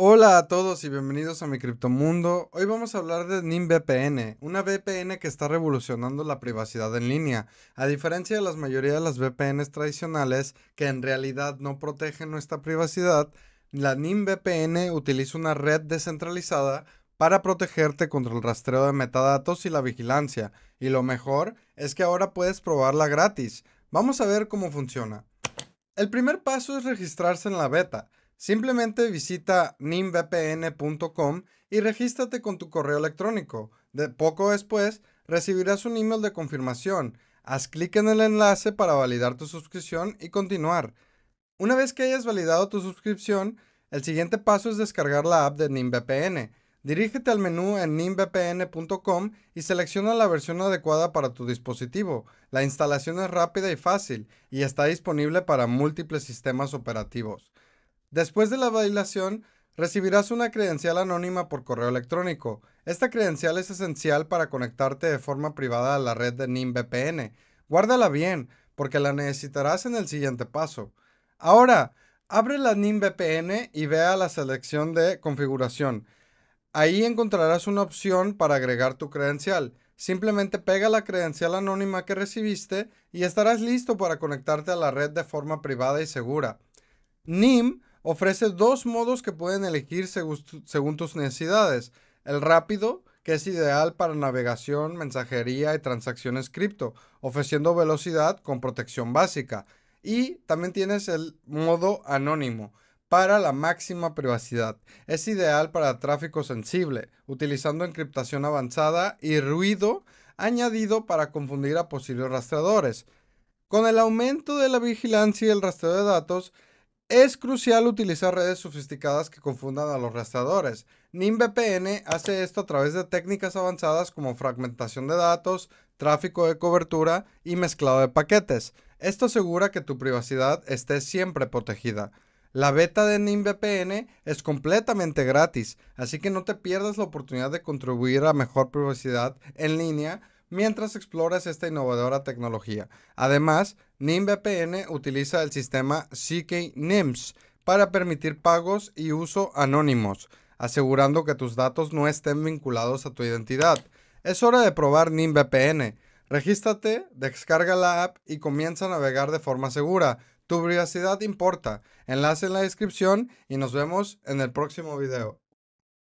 Hola a todos y bienvenidos a mi criptomundo. Hoy vamos a hablar de NIM VPN, una VPN que está revolucionando la privacidad en línea. A diferencia de la mayoría de las VPNs tradicionales, que en realidad no protegen nuestra privacidad, la NIM VPN utiliza una red descentralizada para protegerte contra el rastreo de metadatos y la vigilancia. Y lo mejor es que ahora puedes probarla gratis. Vamos a ver cómo funciona. El primer paso es registrarse en la beta. Simplemente visita nimvpn.com y regístrate con tu correo electrónico. De poco después recibirás un email de confirmación. Haz clic en el enlace para validar tu suscripción y continuar. Una vez que hayas validado tu suscripción, el siguiente paso es descargar la app de NimVPN. Dirígete al menú en nimvpn.com y selecciona la versión adecuada para tu dispositivo. La instalación es rápida y fácil y está disponible para múltiples sistemas operativos. Después de la validación, recibirás una credencial anónima por correo electrónico. Esta credencial es esencial para conectarte de forma privada a la red de NIM VPN. Guárdala bien, porque la necesitarás en el siguiente paso. Ahora, abre la NIM VPN y vea la selección de configuración. Ahí encontrarás una opción para agregar tu credencial. Simplemente pega la credencial anónima que recibiste y estarás listo para conectarte a la red de forma privada y segura. NIM ofrece dos modos que pueden elegir según, tus necesidades. El rápido, que es ideal para navegación, mensajería y transacciones cripto, ofreciendo velocidad con protección básica. Y también tienes el modo anónimo, para la máxima privacidad. Es ideal para tráfico sensible, utilizando encriptación avanzada y ruido añadido para confundir a posibles rastreadores. Con el aumento de la vigilancia y el rastreo de datos, es crucial utilizar redes sofisticadas que confundan a los rastreadores. NIMVPN hace esto a través de técnicas avanzadas como fragmentación de datos, tráfico de cobertura y mezclado de paquetes. Esto asegura que tu privacidad esté siempre protegida. La beta de NIMVPN es completamente gratis, así que no te pierdas la oportunidad de contribuir a mejor privacidad en línea mientras exploras esta innovadora tecnología. Además, NimVPN utiliza el sistema CK-NIMS para permitir pagos y uso anónimos, asegurando que tus datos no estén vinculados a tu identidad. Es hora de probar NimVPN. Regístrate, descarga la app y comienza a navegar de forma segura. Tu privacidad importa. Enlace en la descripción y nos vemos en el próximo video.